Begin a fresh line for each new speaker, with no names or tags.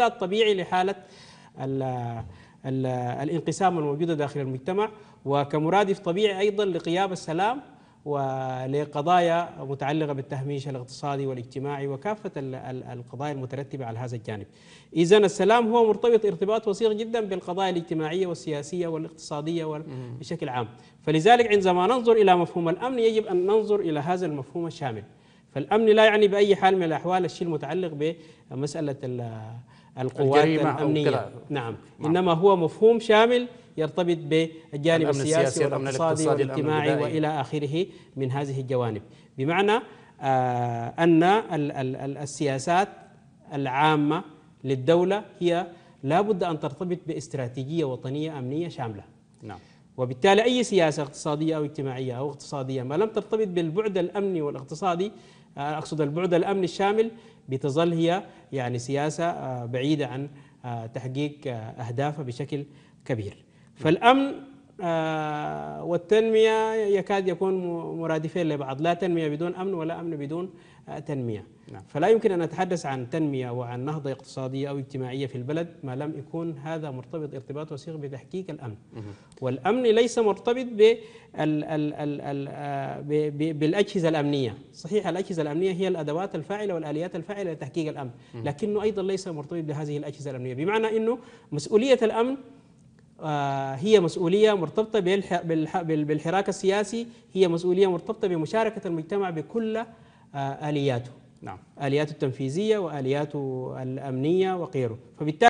الطبيعي لحالة الـ الـ الانقسام الموجودة داخل المجتمع وكمرادف طبيعي أيضا لقيام السلام ولقضايا متعلقة بالتهميش الاقتصادي والاجتماعي وكافة القضايا المترتبة على هذا الجانب إذا السلام هو مرتبط ارتباط وثيق جدا بالقضايا الاجتماعية والسياسية والاقتصادية بشكل عام فلذلك عندما ننظر إلى مفهوم الأمن يجب أن ننظر إلى هذا المفهوم الشامل فالامن لا يعني باي حال من الاحوال الشيء المتعلق بمساله القوات الامنيه أو نعم. نعم انما هو مفهوم شامل يرتبط بالجانب السياسي, السياسي والاقتصادي والاجتماعي والى اخره من هذه الجوانب بمعنى آه ان السياسات العامه للدوله هي لا بد ان ترتبط باستراتيجيه وطنيه امنيه شامله نعم وبالتالي أي سياسة اقتصادية أو اجتماعية أو اقتصادية ما لم ترتبط بالبعد الأمني والاقتصادي آه، أقصد البعد الأمني الشامل بتظل هي يعني سياسة آه، بعيدة عن آه، تحقيق أهدافها بشكل كبير فالأمن آه، والتنمية يكاد يكون مرادفين لبعض لا تنمية بدون أمن ولا أمن بدون آه، تنمية نعم. فلا يمكن أن نتحدث عن تنمية وعن نهضة اقتصادية أو اجتماعية في البلد ما لم يكون هذا مرتبط ارتباط وثيق بتحقيق الأمن والأمن ليس مرتبط بال ال ال ال آه، بالأجهزة الأمنية صحيح الأجهزة الأمنية هي الأدوات الفاعلة والآليات الفاعلة لتحقيق الأمن لكنه أيضا ليس مرتبط بهذه الأجهزة الأمنية بمعنى أنه مسؤولية الأمن آه، هي مسؤولية مرتبطة بالحراك السياسي هي مسؤولية مرتبطة بمشاركة المجتمع بكل آه، آلياته نعم آلياته التنفيذية وآلياته الأمنية وغيره فبالتالي